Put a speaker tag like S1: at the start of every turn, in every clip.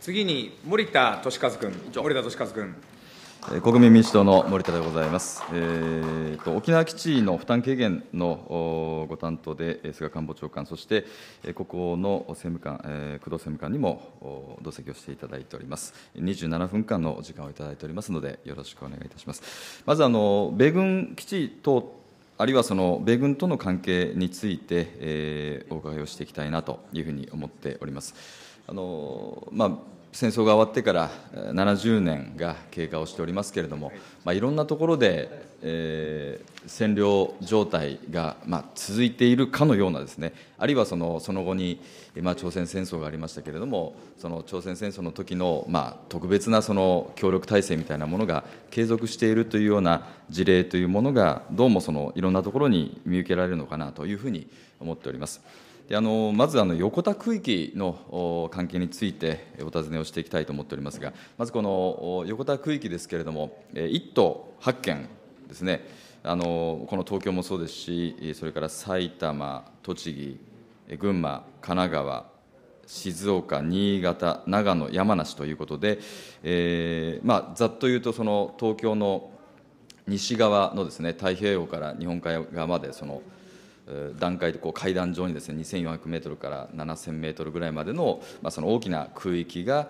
S1: 次に森田俊和君、森田俊和君。
S2: 国民民主党の森田でございます、えーと、沖縄基地の負担軽減のご担当で菅官房長官、そして国王の政務官、えー、工藤政務官にも同席をしていただいております、27分間の時間をいただいておりますので、よろしくお願いいたします。まずあの米軍基地とあるいはその米軍との関係について、えー、お伺いをしていきたいなというふうに思っております。あのまあ、戦争が終わってから70年が経過をしておりますけれども、まあ、いろんなところで、えー、占領状態が、まあ、続いているかのようなですねあるいはそのその後に、まあ、朝鮮戦争がありましたけれどもその朝鮮戦争の時の、まあ、特別なその協力体制みたいなものが継続しているというような事例というものがどうもそのいろんなところに見受けられるのかなというふうに思っております。であのまずあの横田区域の関係についてお尋ねをしていきたいと思っておりますが、まずこの横田区域ですけれども、1都8県ですね、あのこの東京もそうですし、それから埼玉、栃木、群馬、神奈川、静岡、新潟、長野、山梨ということで、えーまあ、ざっと言うと、その東京の西側のです、ね、太平洋から日本海側までその、段階でこう階段状にですね2400メートルから7000メートルぐらいまでの,、まあその大きな空域が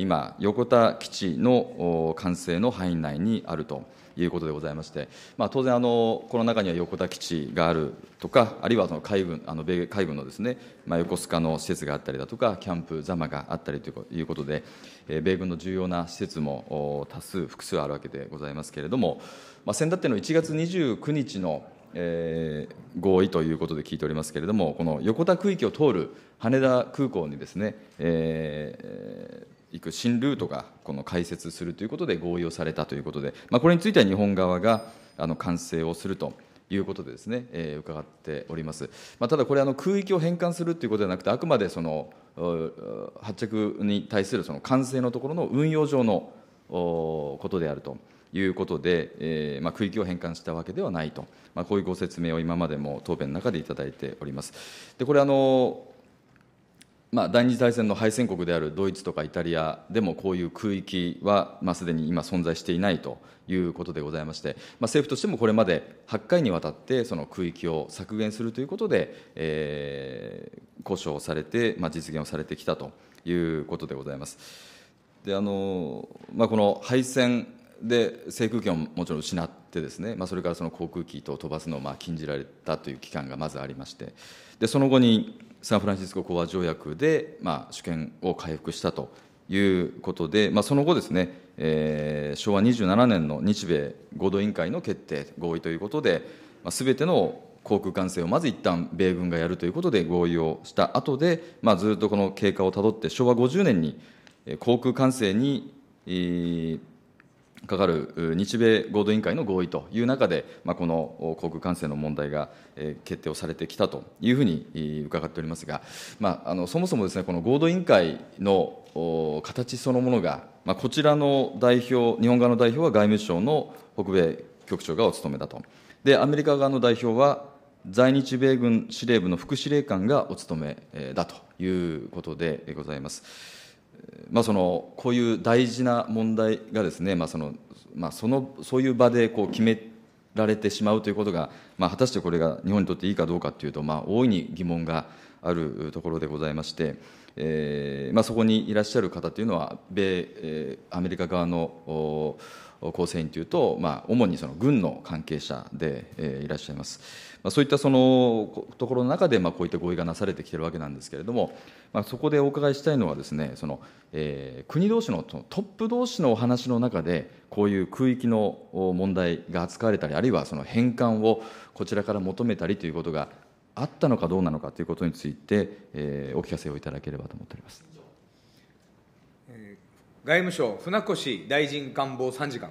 S2: 今横田基地の完成の範囲内にあるということでございまして、まあ、当然あの、この中には横田基地があるとか、あるいはその海軍あの米海軍のですね、まあ、横須賀の施設があったりだとか、キャンプ座間があったりということで、え米軍の重要な施設も多数、複数あるわけでございますけれども、まあ、先だっての1月29日のえー、合意ということで聞いておりますけれども、この横田区域を通る羽田空港にですね、えー、行く新ルートがこの開設するということで合意をされたということで、まあ、これについては日本側があの完成をすると。いうことでですね、えー、伺っております。まあ、ただこれあの空域を返還するということではなくて、あくまでその発着に対するその完成のところの運用上のことであるということで、えーまあ、区域を返還したわけではないと、まあ、こういうご説明を今までも答弁の中でいただいております。でこれあのまあ、第二次大戦の敗戦国であるドイツとかイタリアでもこういう空域は、まあ、すでに今存在していないということでございまして、まあ、政府としてもこれまで8回にわたってその空域を削減するということで、えー、交渉をされて、まあ、実現をされてきたということでございます。であのまあ、この敗戦で制空権をもちろん失ってですね、まあ、それからその航空機と飛ばすのをまあ禁じられたという期間がまずありましてでその後にサンフランシスコ講和条約でまあ主権を回復したということで、まあ、その後ですね、えー、昭和27年の日米合同委員会の決定合意ということで、まあ、全ての航空管制をまず一旦米軍がやるということで合意をした後で、まあ、ずっとこの経過をたどって昭和50年に航空管制に、えー、かかる日米合同委員会の合意という中で、まあ、この航空管制の問題が決定をされてきたというふうに伺っておりますが、まあ、あのそもそもですね、この合同委員会の形そのものが、まあ、こちらの代表、日本側の代表は外務省の北米局長がお務めだと。で、アメリカ側の代表は在日米軍司令部の副司令官がお務めだということでございます。まあ、そのこういう大事な問題がですね、まあそのまあ、そのそういう場でこう決められてしまうということが、まあ、果たしてこれが日本にとっていいかどうかというと、まあ、大いに疑問があるところでございまして、えーまあ、そこにいらっしゃる方というのは米、えー、アメリカ側の構成員というと、まあ、主にその軍の関係者で、えー、いらっしゃいます、まあ、そういったそのところの中で、まあ、こういった合意がなされてきてるわけなんですけれども、まあ、そこでお伺いしたいのはですねその、えー、国同士のトップ同士のお話の中でこういう空域の問題が扱われたりあるいはその返還をこちらから求めたりということがあったのかどうなのかということについて、えー、お聞かせをいただければと思っております。外務省船越大臣官房参事官。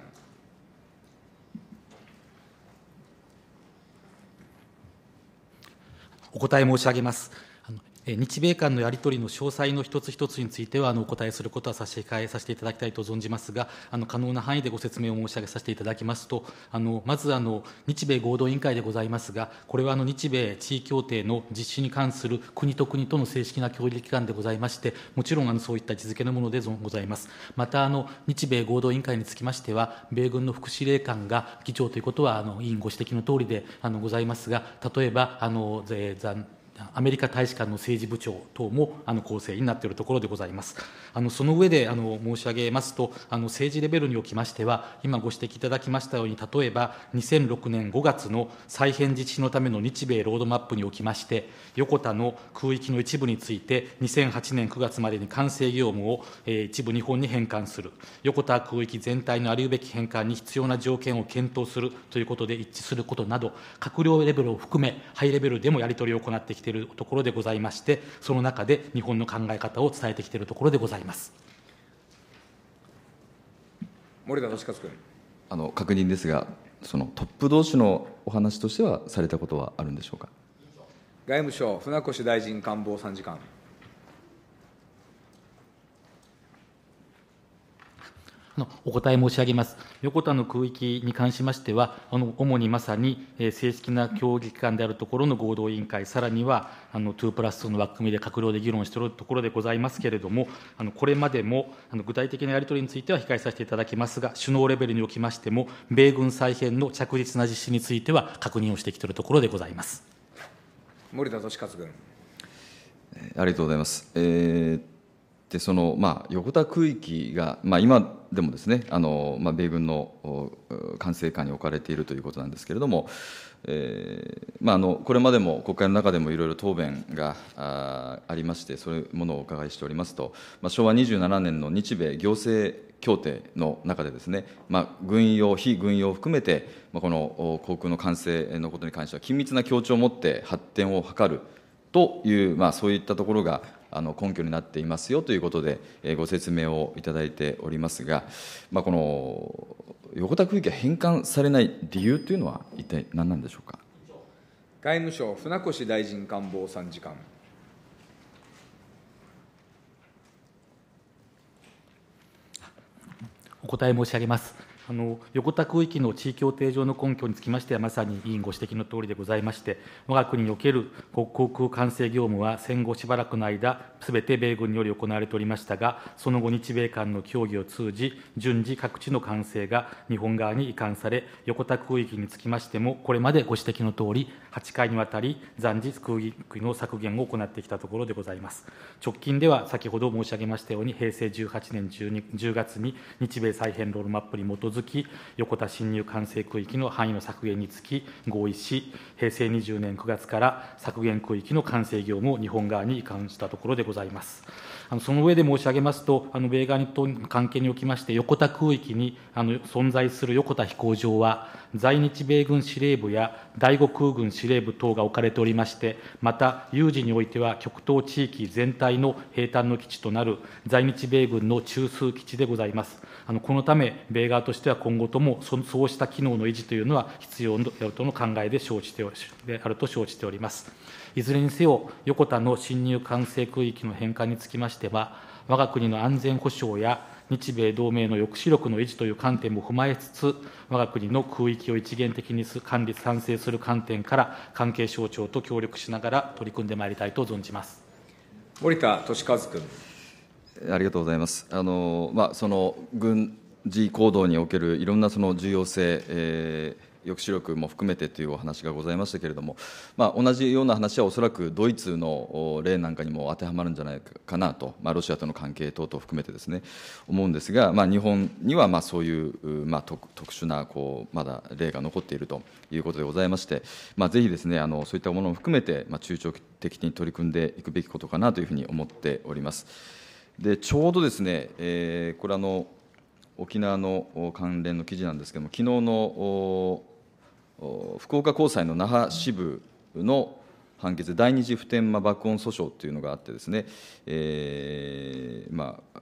S1: お答え申し上げます。日米間のやり取りの詳細の一つ一つについては、お答えすることは差し控えさせていただきたいと存じますが、可能な範囲でご説明を申し上げさせていただきますと、まず日米合同委員会でございますが、これは日米地位協定の実施に関する国と国との正式な協議機関でございまして、もちろんそういった位置づけのものでございます。また、日米合同委員会につきましては、米軍の副司令官が議長ということは、委員ご指摘のとおりでございますが、例えば、アメリカ大使館の政治部長等もあの構成になっているところでございます。あのその上であの申し上げますと、あの政治レベルにおきましては、今ご指摘いただきましたように、例えば2006年5月の再編実施のための日米ロードマップにおきまして、横田の空域の一部について、2008年9月までに完成業務を、え一部日本に返還する、横田空域全体のありうべき返還に必要な条件を検討するということで一致することなど、閣僚レベルを含め、ハイレベルでもやり取りを行ってきてているところでございまして、その中で日本の考え方を伝えてきているところでございま
S2: す。森田俊一君あの確認ですが、そのトップ同士のお話としては、されたことはあるんでしょうか外務省、船越大臣官房参事官。
S1: のお答え申し上げます。横田の空域に関しましては、あの主にまさに、え正式な協議機関であるところの合同委員会、さらにはあの2プラス2の枠組みで閣僚で議論しているところでございますけれども、あのこれまでもあの具体的なやり取りについては控えさせていただきますが、首脳レベルにおきましても、米軍再編の着実な実施については確認をしてきているところでございます。
S3: 森田俊一君。
S2: ありがとうございます。えーでそのまあ、横田区域が、まあ、今でもですねあの、まあ、米軍の管制下に置かれているということなんですけれども、えーまあ、あのこれまでも国会の中でもいろいろ答弁があありまして、そういうものをお伺いしておりますと、まあ、昭和27年の日米行政協定の中でですね、まあ、軍用、非軍用を含めて、まあ、この航空の管制のことに関しては、緊密な協調を持って発展を図る。という、まあ、そういったところがあの根拠になっていますよということで、えー、ご説明をいただいておりますが、まあ、この横田区域が返還されない理由というのは、一体何なんでしょうか外務省船越大臣官房参事官。
S1: お答え申し上げます。あの横田区域の地位協定上の根拠につきましては、まさに委員ご指摘のとおりでございまして、我が国における航空管制業務は戦後しばらくの間、すべて米軍により行われておりましたが、その後、日米間の協議を通じ、順次、各地の管制が日本側に移管され、横田区域につきましても、これまでご指摘のとおり、8回にわたり、暫時、空域の削減を行ってきたところでございます。直近では、先ほど申し上げましたように、平成18年 10, 10月に日米再編ロールマップに基づ続き、横田侵入管制区域の範囲の削減につき合意し、平成20年9月から削減区域の管制業務を日本側に移管したところでございます。あのその上で申し上げますと、あの米側にと関係におきまして、横田空域にあの存在する横田飛行場は、在日米軍司令部や第5空軍司令部等が置かれておりまして、また有事においては極東地域全体の平坦の基地となる在日米軍の中枢基地でございます。あのこのため、米側としてしては今後ともそうした機能の維持というのは必要であるとの考えで生じてであると承知しております。いずれにせよ、横田の侵入管制区域の返還につきましては、我が国の安全保障や日米同盟の抑止力の維持という観点も踏まえつつ、我が国の空域を一元的に管理、賛成する観点から、関係省庁と協力しながら取り組んでまいりたいと存じます
S2: 森田俊和君。ありがとうございます。あのまあ、その軍 G 行動におけるいろんなその重要性、えー抑止力も含めてというお話がございましたけれども、まあ、同じような話はおそらくドイツの例なんかにも当てはまるんじゃないかなと、まあ、ロシアとの関係等々含めてですね思うんですが、まあ、日本にはまあそういう、まあ、特殊なこうまだ例が残っているということでございまして、まあ、ぜひですねあのそういったものも含めて、まあ、中長期的に取り組んでいくべきことかなというふうに思っております。でちょうどですね、えー、これあの沖縄の関連の記事なんですけれども、きのうの福岡高裁の那覇支部の判決で、第二次普天間爆音訴訟というのがあってですね、えーまあ、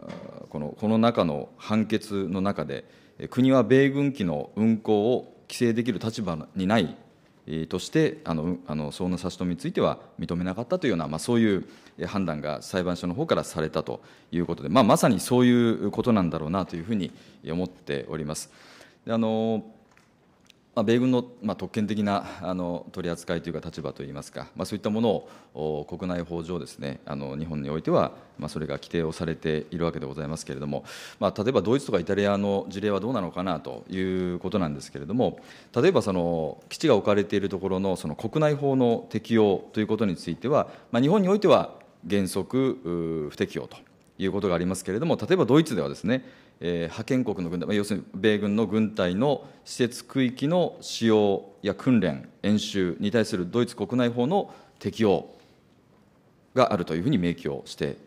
S2: このこの中の判決の中で、国は米軍機の運航を規制できる立場にないとしてあのあのその差し止めについては認めなかったというような、まあ、そういう判断が裁判所の方からされたということで、まあ、まさにそういうことなんだろうなというふうに思っております。あのま米軍の、ま特権的なあの取り扱いというか立場といいますか、まそういったものを国内法上ですねあの日本においては、まそれが規定をされているわけでございますけれども、ま例えばドイツとかイタリアの事例はどうなのかなということなんですけれども例えばその基地が置かれているところのその国内法の適用ということについては、ま日本においては原則不適用ということがありますけれども例えばドイツではですねえー、派遣国の軍隊、まあ、要するに米軍の軍隊の施設区域の使用や訓練、演習に対するドイツ国内法の適用があるというふうに明記をして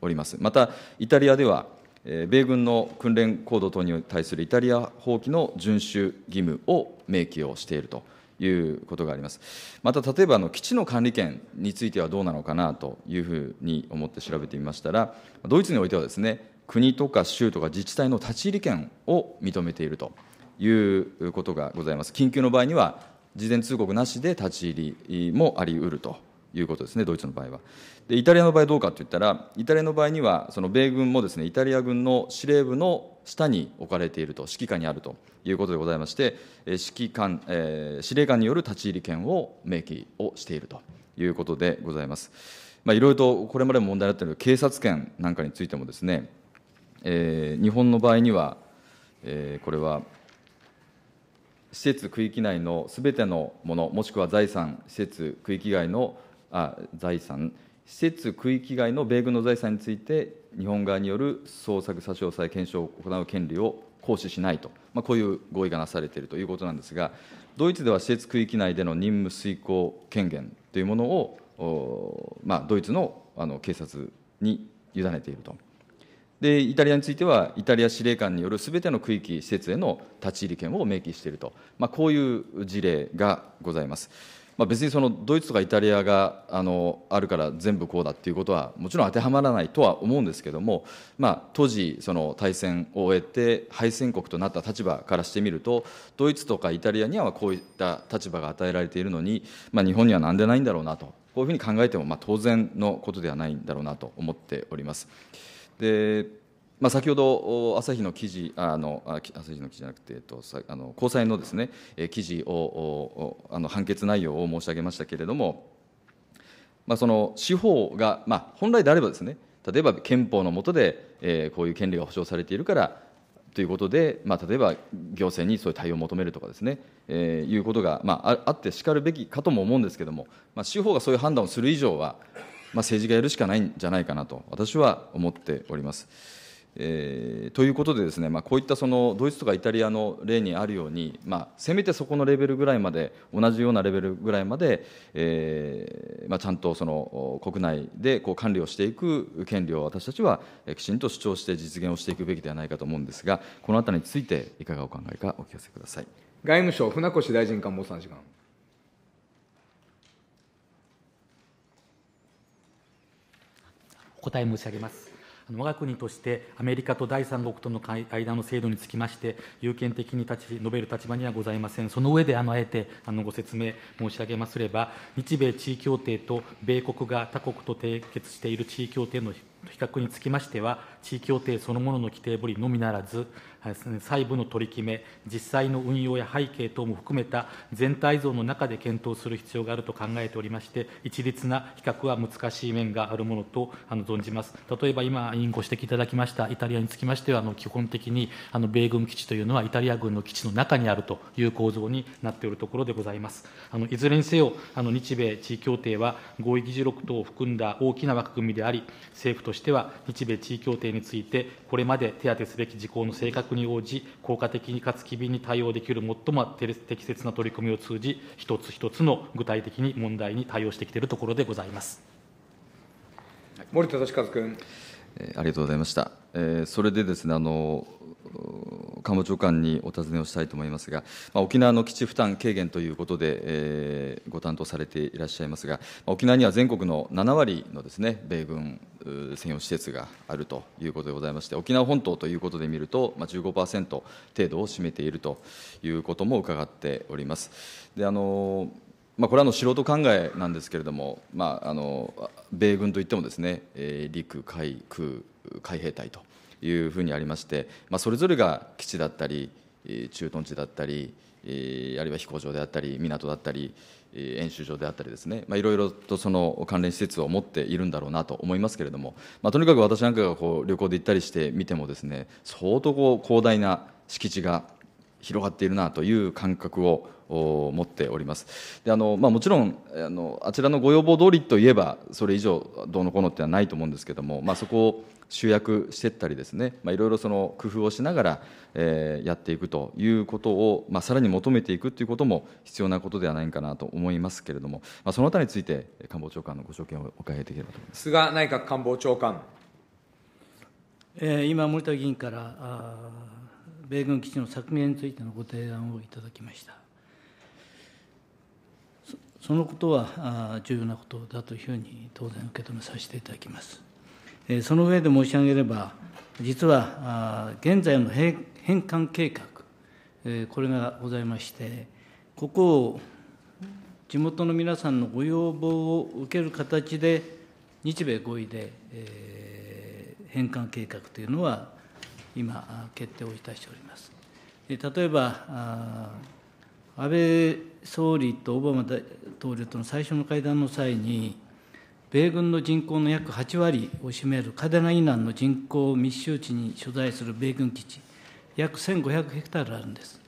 S2: おります。また、イタリアでは、えー、米軍の訓練行動等に対するイタリア法規の遵守義務を明記をしているということがあります。また、例えばあの基地の管理権についてはどうなのかなというふうに思って調べてみましたら、ドイツにおいてはですね、国とか州とか自治体の立ち入り権を認めているということがございます。緊急の場合には、事前通告なしで立ち入りもありうるということですね、ドイツの場合は。でイタリアの場合どうかといったら、イタリアの場合には、その米軍もですねイタリア軍の司令部の下に置かれていると、指揮下にあるということでございまして、指揮官、えー、司令官による立ち入り権を明記をしているということでございます。まあ、いろいろとこれまでも問題になっている警察権なんかについてもですね、えー、日本の場合には、えー、これは施設区域内のすべてのもの、もしくは財産、施設区域外のあ財産、施設区域外の米軍の財産について、日本側による捜索、差し押さえ、検証を行う権利を行使しないと、まあ、こういう合意がなされているということなんですが、ドイツでは施設区域内での任務遂行権限というものを、まあ、ドイツのあの警察に委ねていると。でイタリアについてはイタリア司令官によるすべての区域施設への立ち入り権を明記していると、まあ、こういう事例がございます。まあ、別にそのドイツとかイタリアがあのあるから全部こうだっていうことはもちろん当てはまらないとは思うんですけども、まあ、当時その大戦を終えて敗戦国となった立場からしてみるとドイツとかイタリアにはこういった立場が与えられているのに、まあ、日本にはなんでないんだろうなとこういうふうに考えてもまあ当然のことではないんだろうなと思っております。で、まあ、先ほど朝日の記事あの朝日の記事じゃなくて、えっと、あの高裁のですね記事をあの判決内容を申し上げましたけれども、まあ、その司法が、まあ、本来であればですね例えば憲法の下で、えー、こういう権利が保障されているからということで、まあ、例えば行政にそういう対応を求めるとかですね、えー、いうことが、まあ、あってしかるべきかとも思うんですけれども、まあ、司法がそういう判断をする以上は、政治がやるしかないんじゃないかなと、私は思っております。えー、ということでです、ね、まあ、こういったそのドイツとかイタリアの例にあるように、まあ、せめてそこのレベルぐらいまで、同じようなレベルぐらいまで、えーまあ、ちゃんとその国内でこう管理をしていく権利を私たちはきちんと主張して実現をしていくべきではないかと思うんですが、このあたりについて、いかがお考えか、お聞かせください外務省、船越大臣官房参事官。
S1: 答え申し上げます。我が国としてアメリカと第三国との間の制度につきまして、有権的に立ち述べる立場にはございません。その上で、あのあえてあのご説明申し上げますれば、日米地位協定と米国が他国と締結している地位協定の比較につきましては、地位協定そのものの規定ぶりのみならず、細部の取り決め、実際の運用や背景等も含めた全体像の中で検討する必要があると考えておりまして、一律な比較は難しい面があるものと存じます。例えば今、委員ご指摘いただきましたイタリアにつきましては、基本的に米軍基地というのはイタリア軍の基地の中にあるという構造になっておるところでございます。いずれにせよ、日米地位協定は合意議事録等を含んだ大きな枠組みであり、政府としては日米地位協定について、これまで手当てすべき事項の正確に応じ、効果的にかつ機敏に対応できる最も適切な取り組みを通じ、一つ一つの具体的に問題に対応してきているところでございます。森田敏和君。
S2: ありがとうございました。えー、それでですね、あの官房長官にお尋ねをしたいと思いますが、沖縄の基地負担軽減ということで、えー、ご担当されていらっしゃいますが、沖縄には全国の7割のです、ね、米軍専用施設があるということでございまして、沖縄本島ということで見ると、まあ15、程度を占めているということも伺っております。であのまあ、これはの素人考えなんですけれども、まあ、あの米軍といってもですね、ねえー、陸、海、空、海兵隊と。いうふうにありまして、まあ、それぞれが基地だったり駐屯地だったりあるいは飛行場であったり港だったり演習場であったりですね、まあ、いろいろとその関連施設を持っているんだろうなと思いますけれども、まあ、とにかく私なんかがこう旅行で行ったりしてみてもですね相当こう広大な敷地が広がっているなという感覚を持っておりますであの、まあ、もちろんあのあちらのご要望通りといえばそれ以上どうのこうのってのはないと思うんですけども、まあ、そこを集約していったりですね、まあ、いろいろその工夫をしながら、えー、やっていくということを、まあ、さらに求めていくということも必要なことではないかなと思いますけれども、まあ、そのあたりについて官房長官のご所見をお伺いできればと思います菅内閣官房長官、
S4: えー、今森田議員から米軍基地の削減についてのご提案をいただきました。そのことは重要なことだというふうに当然受け止めさせていただきます。その上で申し上げれば、実は現在の返還計画、これがございまして、ここを地元の皆さんのご要望を受ける形で、日米合意で返還計画というのは今、決定をいたしております。例えば、安倍総理とオバマ大統領との最初の会談の際に、米軍の人口の約8割を占める嘉手納以南の人口密集地に所在する米軍基地、約1500ヘクタールあるんです。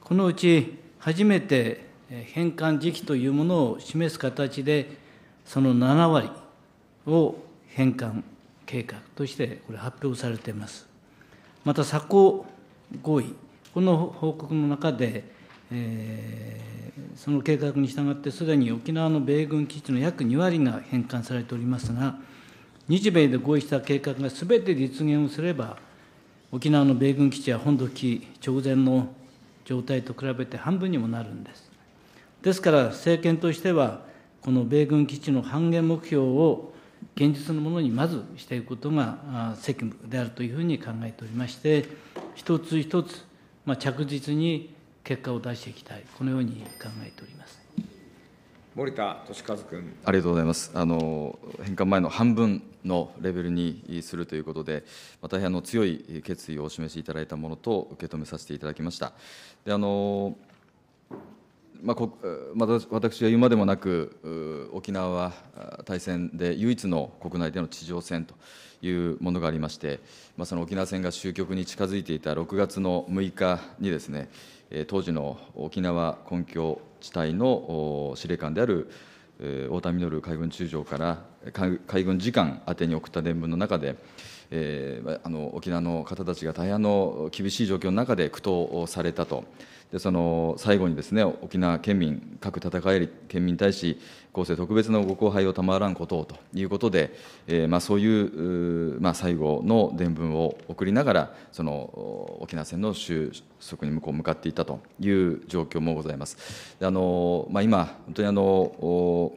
S4: このうち初めて返還時期というものを示す形で、その7割を返還計画としてこれ発表されています。また鎖交合意、この報告の中で、えー、その計画に従って、すでに沖縄の米軍基地の約2割が返還されておりますが、日米で合意した計画がすべて実現をすれば、沖縄の米軍基地は本土地直前の状態と比べて半分にもなるんです。ですから、政権としては、この米軍基地の半減目標を現実のものにまずしていくことが責務であるというふうに考えておりまして一つ一つ、まあ、着実に結果を出していきたいこのように考えております。森田俊和君
S2: ありがとうございますあの返還前の半分のレベルにするということで、まあ、大変あの強い決意をお示しいただいたものと受け止めさせていただきました。であのまあ、こまた私が言うまでもなく、沖縄は大戦で唯一の国内での地上戦というものがありまして、まあ、その沖縄戦が終局に近づいていた6月の6日にですね、当時の沖縄根拠地帯の司令官である太田稔海軍中将から海軍次官宛てに送った伝聞の中で、えー、あの沖縄の方たちが大変の厳しい状況の中で苦闘されたと。でその最後にですね沖縄県民各戦い県民大使後世特別のご後輩を賜らんことをということで、えー、まあ、そういうまあ、最後の伝文を送りながらその沖縄戦の収束に向こう向かっていたという状況もございます。あのまあ、今本当にあの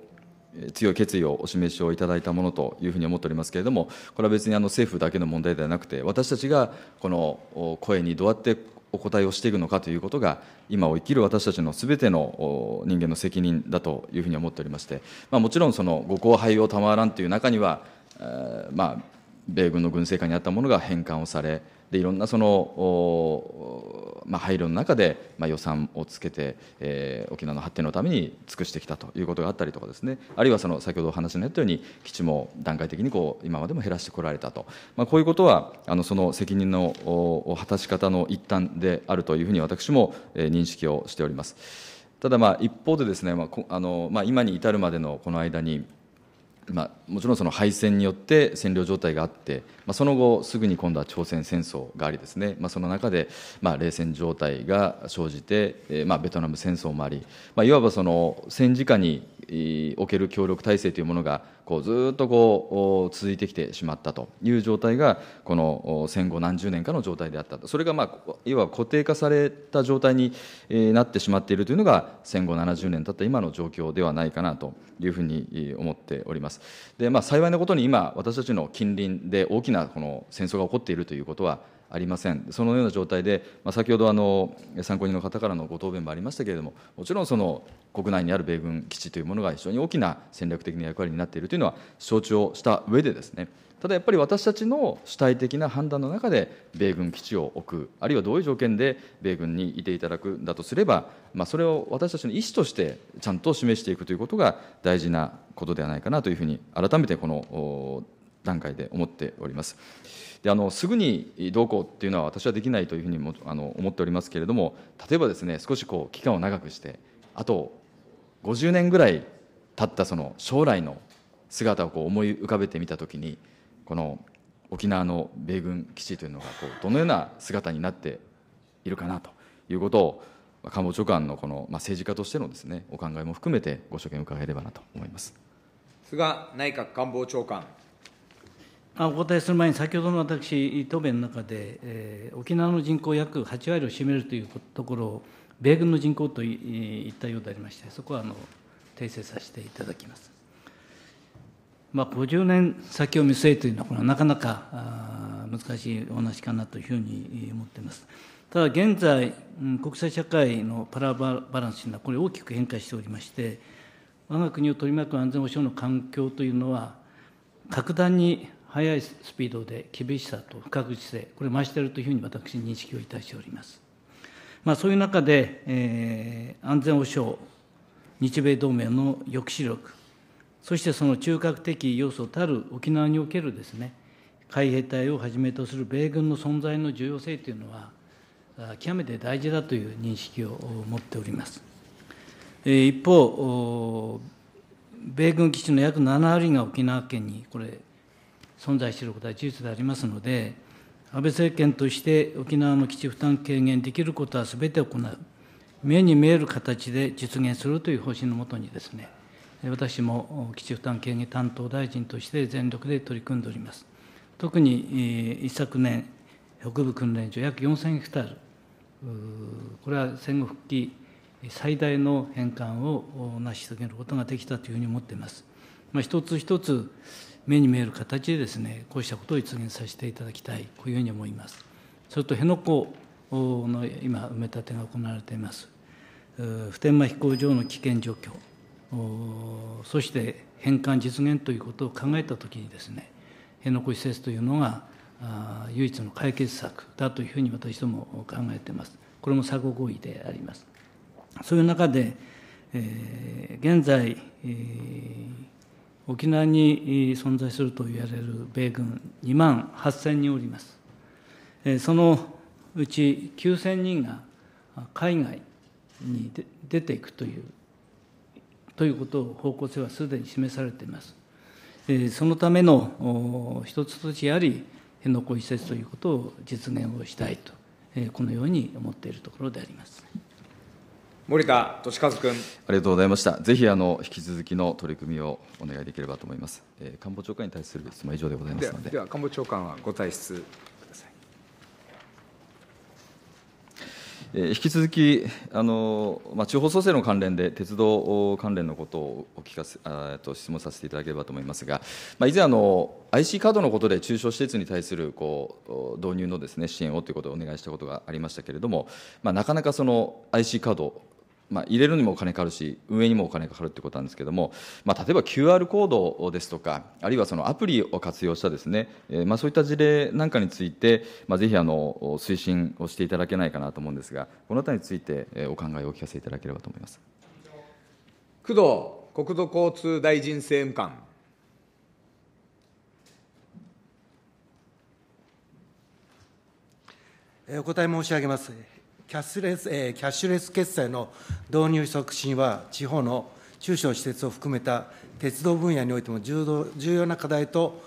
S2: 強い決意をお示しをいただいたものというふうに思っておりますけれども、これは別にあの政府だけの問題ではなくて、私たちがこの声にどうやってお答えをしていくのかということが今を生きる私たちのすべての人間の責任だというふうに思っておりまして、まあ、もちろんそのご後輩を賜らんという中には、まあ米軍の軍政下にあったものが返還をされでいろんなその、まあ、配慮の中で、まあ、予算をつけて、えー、沖縄の発展のために尽くしてきたということがあったりとかですねあるいはその先ほどお話にあったように基地も段階的にこう今までも減らしてこられたと、まあ、こういうことはあのその責任の果たし方の一端であるというふうに私も認識をしております。ただまあ一方でですね、まああのまあ、今に至るまでのこの間にまあ、もちろんその敗戦によって占領状態があって、まあ、その後すぐに今度は朝鮮戦争がありですね、まあ、その中で、まあ、冷戦状態が生じて、えーまあ、ベトナム戦争もあり、まあ、いわばその戦時下における協力体制というものがこうずっとこう続いてきてしまったという状態がこの戦後何十年かの状態であったとそれがまあいわば固定化された状態になってしまっているというのが戦後70年経った今の状況ではないかなというふうに思っております。でまあ、幸いなことに今私たちの近隣で大きなこの戦争が起こっているということはありません、そのような状態で、まあ、先ほどあの参考人の方からのご答弁もありましたけれども、もちろんその国内にある米軍基地というものが非常に大きな戦略的な役割になっているというのは承知をした上でですね、ただやっぱり私たちの主体的な判断の中で、米軍基地を置く、あるいはどういう条件で米軍にいていただくんだとすれば、まあ、それを私たちの意思としてちゃんと示していくということが大事なことではないかなというふうに、改めてこの段階で思っております。であのすぐにどうこうっていうのは私はできないというふうにもあの思っておりますけれども例えばですね少しこう期間を長くしてあと50年ぐらい経ったその将来の姿をこう思い浮かべてみた時にこの沖縄の米軍基地というのがこうどのような姿になっているかなということを官房長官のこの、ま政治家としてのです、ね、お考えも含めてご所見を伺えればなと思います菅内閣官房長官。
S4: お答えする前に、先ほどの私、答弁の中で、えー、沖縄の人口約8割を占めるというところを、米軍の人口と言ったようでありまして、そこはあの訂正させていただきます。まあ、50年先を見据えというのは、これはなかなか難しいお話かなというふうに思っています。ただ、現在、国際社会のパラバランスというのは、これ、大きく変化しておりまして、我が国を取り巻く安全保障の環境というのは、格段に速いスピードで厳しさと不確実性、これ増しているというふうに私、認識をいたしております。まあ、そういう中で、えー、安全保障、日米同盟の抑止力、そしてその中核的要素たる沖縄におけるですね、海兵隊をはじめとする米軍の存在の重要性というのは、極めて大事だという認識を持っております。一方、米軍基地の約7割が沖縄県にこれ存在していることは事実でありますので、安倍政権として沖縄の基地負担軽減できることはすべて行う、目に見える形で実現するという方針のもとにですね、私も基地負担軽減担当大臣として全力で取り組んでおります。特に一昨年、北部訓練所約4000ヘクタール、これは戦後復帰最大の返還を成し遂げることができたというふうに思っています。まあ、一つ一つ目に見える形でですね、こうしたことを実現させていただきたい、こういうふうに思います。それと辺野古の今、埋め立てが行われています、普天間飛行場の危険状況、そして返還実現ということを考えたときにですね、辺野古施設というのが唯一の解決策だというふうに私ども考えています。これも鎖合意であります。そういう中で、えー、現在、えー沖縄に存在すると言われる米軍2万8000人おります。そのうち9000人が海外に出ていくという、ということを方向性はすでに示されています。そのための一つとしてやはり、辺野古移設ということを実現をしたいと、このように思っているところであります。
S2: 森田俊和君。ありがとうございました。ぜひあの引き続きの取り組みをお願いできればと思います。えー、官房長官に対する質問以上でございますので。では官房長官はご退出ください。えー、引き続きあのまあ地方創生の関連で鉄道関連のことをお聞かせあと質問させていただければと思いますが、まあ以前あの IC カードのことで中小施設に対するこう導入のですね支援をということをお願いしたことがありましたけれども、まあなかなかその IC カードまあ、入れるにもお金かかるし運営にもお金かかるってことなんですけれども、まあ、例えば QR コードですとかあるいはそのアプリを活用したですね、えー、まあ、そういった事例なんかについて、まあ、ぜひあの推進をしていただけないかなと思うんですがこのあたりについてお考えをお聞かせいただければと思います工藤国土交通大臣政務官
S3: お答え申し上げます。キャスレス、えー、キャッシュレス決済の導入促進は、地方の中小施設を含めた鉄道分野においても重要な課題と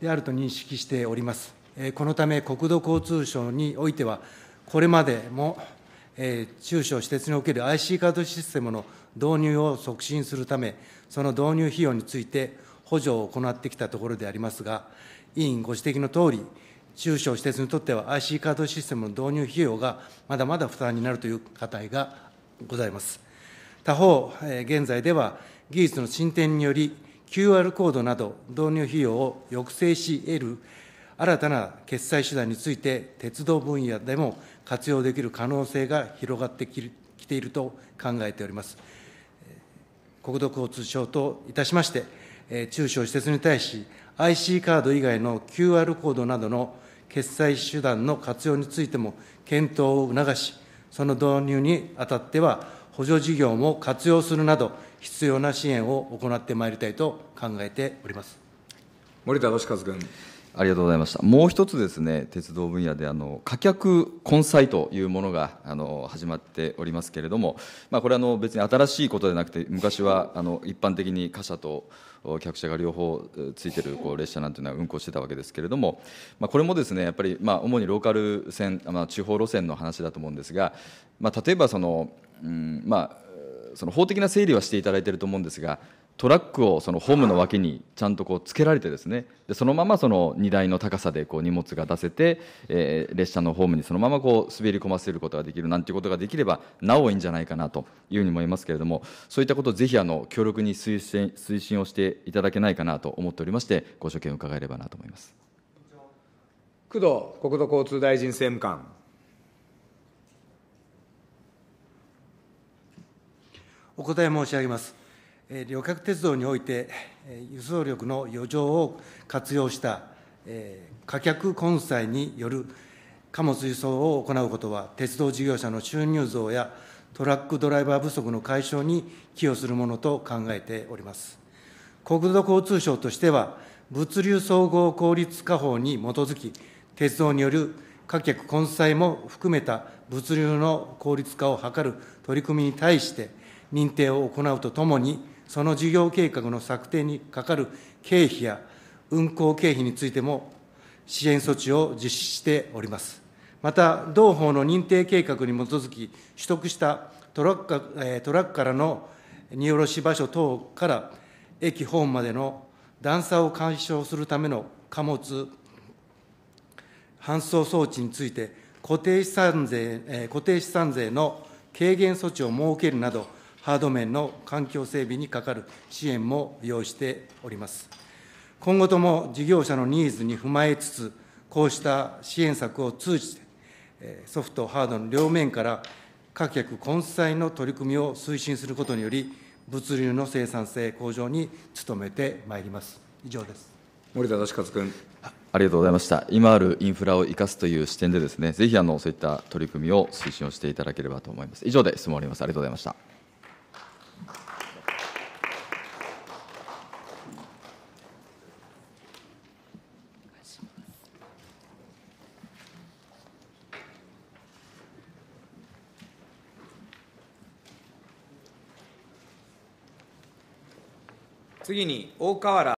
S3: であると認識しております。えー、このため、国土交通省においては、これまでも、えー、中小施設における IC カードシステムの導入を促進するため、その導入費用について補助を行ってきたところでありますが、委員ご指摘のとおり、中小施設にとっては IC カードシステムの導入費用がまだまだ負担になるという課題がございます。他方、現在では技術の進展により、QR コードなど導入費用を抑制し得る新たな決済手段について、鉄道分野でも活用できる可能性が広がってきていると考えております。国土交通省といたしまして、中小施設に対し、IC カード以外の QR コードなどの決済手段の活用についても検討を促し、その導入にあたっては、補助事業も活用するなど、必要な支援を行ってまいりたいと考えております森田義和君。
S2: ありがとうございました。もう一つですね、鉄道分野であの貨客混載というものがあの始まっておりますけれども、まあ、これあの別に新しいことでなくて、昔はあの一般的に貨車と客車が両方ついてるこう列車なんていうのは運行してたわけですけれども、まあ、これもですねやっぱりまあ主にローカル線、まあ、地方路線の話だと思うんですが、まあ、例えばその、うん、まあその法的な整理はしていただいていると思うんですがトラックをそのホームの脇にちゃんとこうつけられてですねでそのままその荷台の高さでこう荷物が出せて、えー、列車のホームにそのままこう滑り込ませることができるなんていうことができればなおいいんじゃないかなというふうに思いますけれどもそういったことをぜひあの強力に推進推進をしていただけないかなと思っておりましてご所見を伺えればなと思います。
S3: 工藤国土交通大臣政務官お答え申し上げます。旅客鉄道において、輸送力の余剰を活用した貨客混載による貨物輸送を行うことは、鉄道事業者の収入増やトラックドライバー不足の解消に寄与するものと考えております。国土交通省としては、物流総合効率化法に基づき、鉄道による貨客混載も含めた物流の効率化を図る取り組みに対して、認定を行うとともに、その事業計画の策定にかかる経費や運行経費についても、支援措置を実施しております。また、同法の認定計画に基づき、取得したトラックトラックからの荷下ろし場所等から駅ホームまでの段差を解消するための貨物搬送装置について、固定資産税固定資産税の軽減措置を設けるなど、ハード面の環境整備にかかる支援も要しております。今後とも事業者のニーズに踏まえつつ、こうした支援策を通じて、ソフト、ハードの両面から各客混載の取り組みを推進することにより、物流の生産性向上に努めてまいります。以上です。森田俊和君。
S2: ありがとうございました。今あるインフラを生かすという視点でですね、ぜひあのそういった取り組みを推進をしていただければと思います。以上で質問を終わります。ありがとうございました。
S4: 次に大河原